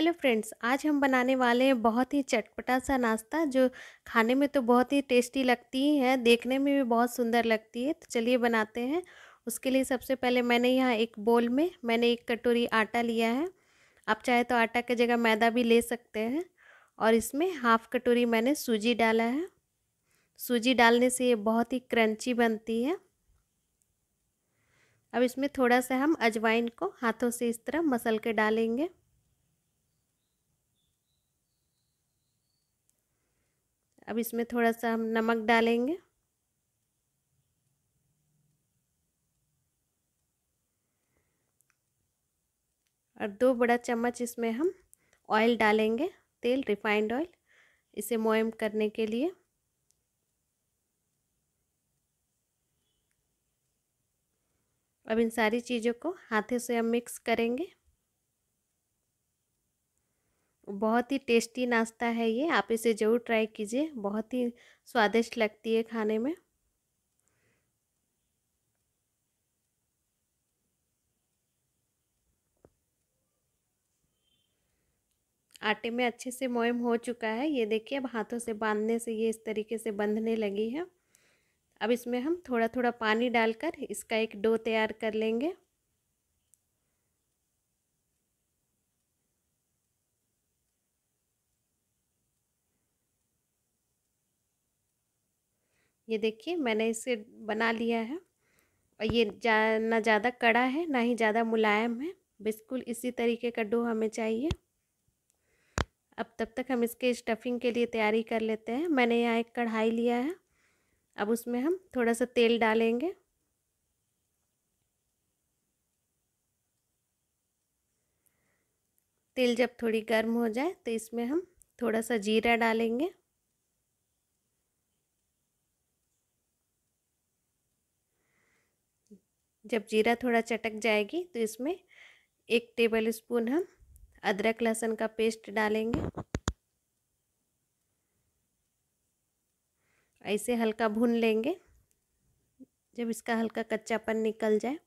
hello friends आज हम बनाने वाले हैं बहुत ही चटपटा सा नाश्ता जो खाने में तो बहुत ही टेस्टी लगती है देखने में भी बहुत सुंदर लगती है तो चलिए बनाते हैं उसके लिए सबसे पहले मैंने यहाँ एक बोल में मैंने एक कटोरी आटा लिया है आप चाहे तो आटा की जगह मैदा भी ले सकते हैं और इसमें हाफ कटोरी मैंने सूजी डाला है सूजी डालने से ये बहुत ही क्रंची बनती है अब इसमें थोड़ा सा हम अजवाइन को हाथों से इस तरह मसल के डालेंगे अब इसमें थोड़ा सा हम नमक डालेंगे और दो बड़ा चम्मच इसमें हम ऑयल डालेंगे तेल रिफाइंड ऑयल इसे मोयम करने के लिए अब इन सारी चीज़ों को हाथे से हम मिक्स करेंगे बहुत ही टेस्टी नाश्ता है ये आप इसे ज़रूर ट्राई कीजिए बहुत ही स्वादिष्ट लगती है खाने में आटे में अच्छे से मोयम हो चुका है ये देखिए अब हाथों से बांधने से ये इस तरीके से बंधने लगी है अब इसमें हम थोड़ा थोड़ा पानी डालकर इसका एक डो तैयार कर लेंगे ये देखिए मैंने इसे बना लिया है और ये जा ना ज़्यादा कड़ा है ना ही ज़्यादा मुलायम है बिल्कुल इसी तरीके का डो हमें चाहिए अब तब तक हम इसके स्टफिंग के लिए तैयारी कर लेते हैं मैंने यहाँ एक कढ़ाई लिया है अब उसमें हम थोड़ा सा तेल डालेंगे तेल जब थोड़ी गर्म हो जाए तो इसमें हम थोड़ा सा जीरा डालेंगे जब जीरा थोड़ा चटक जाएगी तो इसमें एक टेबल स्पून हम अदरक लहसुन का पेस्ट डालेंगे ऐसे हल्का भून लेंगे जब इसका हल्का कच्चापन निकल जाए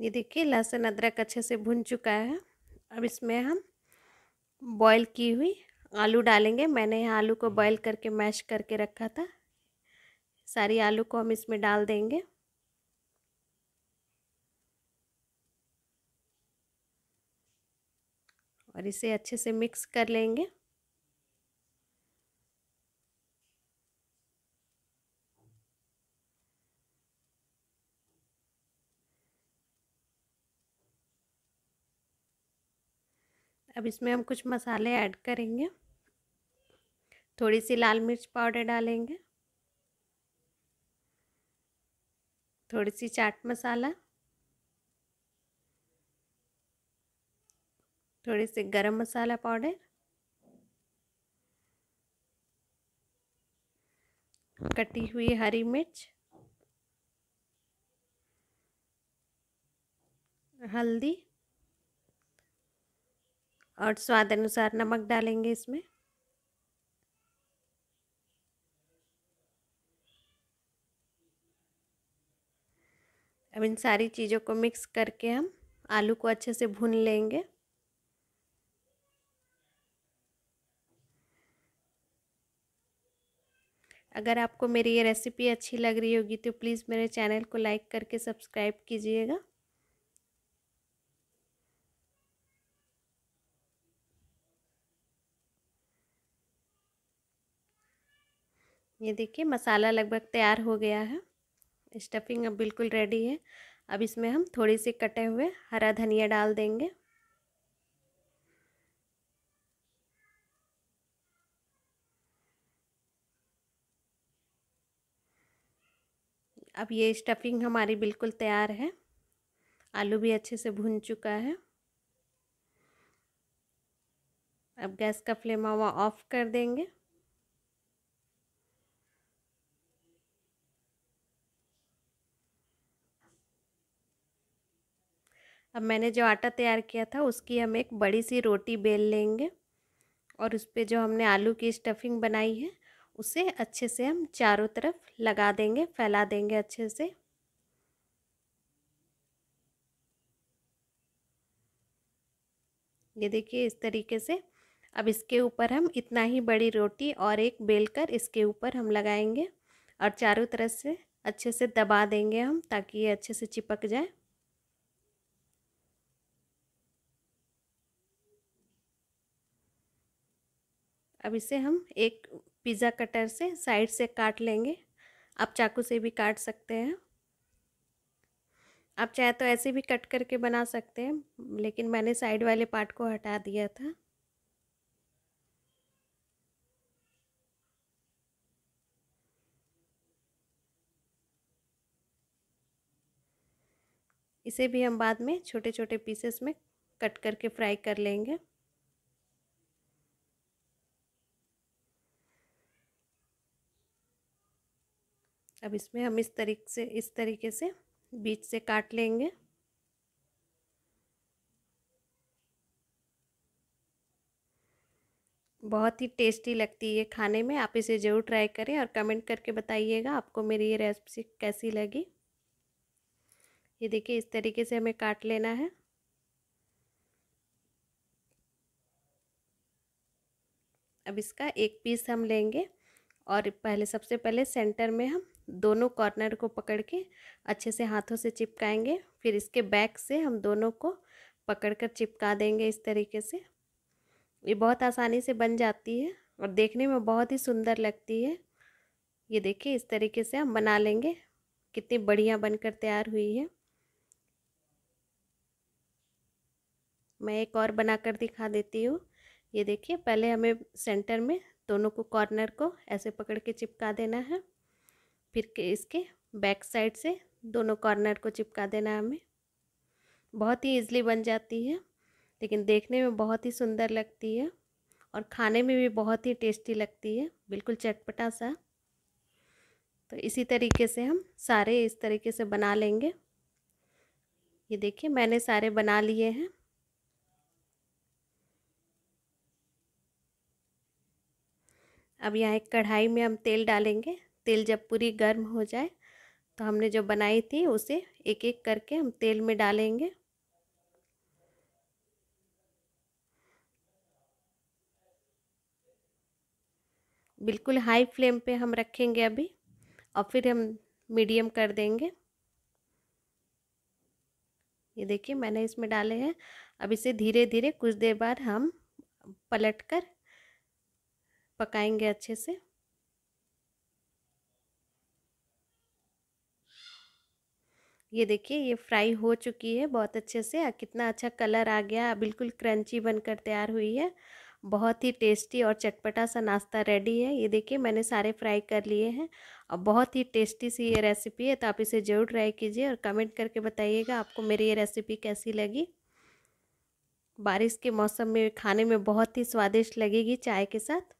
ये देखिए लहसुन अदरक अच्छे से भुन चुका है अब इसमें हम बॉईल की हुई आलू डालेंगे मैंने यहाँ आलू को बॉईल करके मैश करके रखा था सारी आलू को हम इसमें डाल देंगे और इसे अच्छे से मिक्स कर लेंगे अब इसमें हम कुछ मसाले ऐड करेंगे थोड़ी सी लाल मिर्च पाउडर डालेंगे थोड़ी सी चाट मसाला थोड़ी सी गरम मसाला पाउडर कटी हुई हरी मिर्च हल्दी और स्वाद अनुसार नमक डालेंगे इसमें अब इन सारी चीज़ों को मिक्स करके हम आलू को अच्छे से भून लेंगे अगर आपको मेरी ये रेसिपी अच्छी लग रही होगी तो प्लीज़ मेरे चैनल को लाइक करके सब्सक्राइब कीजिएगा ये देखिए मसाला लगभग तैयार हो गया है स्टफिंग अब बिल्कुल रेडी है अब इसमें हम थोड़ी सी कटे हुए हरा धनिया डाल देंगे अब ये स्टफिंग हमारी बिल्कुल तैयार है आलू भी अच्छे से भुन चुका है अब गैस का फ्लेम हम ऑफ कर देंगे अब मैंने जो आटा तैयार किया था उसकी हम एक बड़ी सी रोटी बेल लेंगे और उस पर जो हमने आलू की स्टफिंग बनाई है उसे अच्छे से हम चारों तरफ लगा देंगे फैला देंगे अच्छे से ये देखिए इस तरीके से अब इसके ऊपर हम इतना ही बड़ी रोटी और एक बेलकर इसके ऊपर हम लगाएंगे और चारों तरफ से अच्छे से दबा देंगे हम ताकि ये अच्छे से चिपक जाए अब इसे हम एक पिज़्ज़ा कटर से साइड से काट लेंगे आप चाकू से भी काट सकते हैं आप चाहे तो ऐसे भी कट करके बना सकते हैं लेकिन मैंने साइड वाले पार्ट को हटा दिया था इसे भी हम बाद में छोटे छोटे पीसेस में कट करके फ्राई कर लेंगे अब इसमें हम इस तरीके से इस तरीके से बीच से काट लेंगे बहुत ही टेस्टी लगती है ये खाने में आप इसे ज़रूर ट्राई करें और कमेंट करके बताइएगा आपको मेरी ये रेसिपी कैसी लगी ये देखिए इस तरीके से हमें काट लेना है अब इसका एक पीस हम लेंगे और पहले सबसे पहले सेंटर में हम दोनों कॉर्नर को पकड़ के अच्छे से हाथों से चिपकाएंगे फिर इसके बैक से हम दोनों को पकड़ कर चिपका देंगे इस तरीके से ये बहुत आसानी से बन जाती है और देखने में बहुत ही सुंदर लगती है ये देखिए इस तरीके से हम बना लेंगे कितनी बढ़िया बनकर तैयार हुई है मैं एक और बनाकर दिखा देती हूँ ये देखिए पहले हमें सेंटर में दोनों को कॉर्नर को ऐसे पकड़ के चिपका देना है फिर इसके बैक साइड से दोनों कॉर्नर को चिपका देना है हमें बहुत ही इजली बन जाती है लेकिन देखने में बहुत ही सुंदर लगती है और खाने में भी बहुत ही टेस्टी लगती है बिल्कुल चटपटा सा तो इसी तरीके से हम सारे इस तरीके से बना लेंगे ये देखिए मैंने सारे बना लिए हैं अब यहाँ एक कढ़ाई में हम तेल डालेंगे तेल जब पूरी गर्म हो जाए तो हमने जो बनाई थी उसे एक एक करके हम तेल में डालेंगे बिल्कुल हाई फ्लेम पे हम रखेंगे अभी और फिर हम मीडियम कर देंगे ये देखिए मैंने इसमें डाले हैं अब इसे धीरे धीरे कुछ देर बाद हम पलट कर पकाएंगे अच्छे से ये देखिए ये फ्राई हो चुकी है बहुत अच्छे से कितना अच्छा कलर आ गया बिल्कुल क्रंची बनकर तैयार हुई है बहुत ही टेस्टी और चटपटा सा नाश्ता रेडी है ये देखिए मैंने सारे फ्राई कर लिए हैं और बहुत ही टेस्टी सी ये रेसिपी है तो आप इसे ज़रूर ट्राई कीजिए और कमेंट करके बताइएगा आपको मेरी ये रेसिपी कैसी लगी बारिश के मौसम में खाने में बहुत ही स्वादिष्ट लगेगी चाय के साथ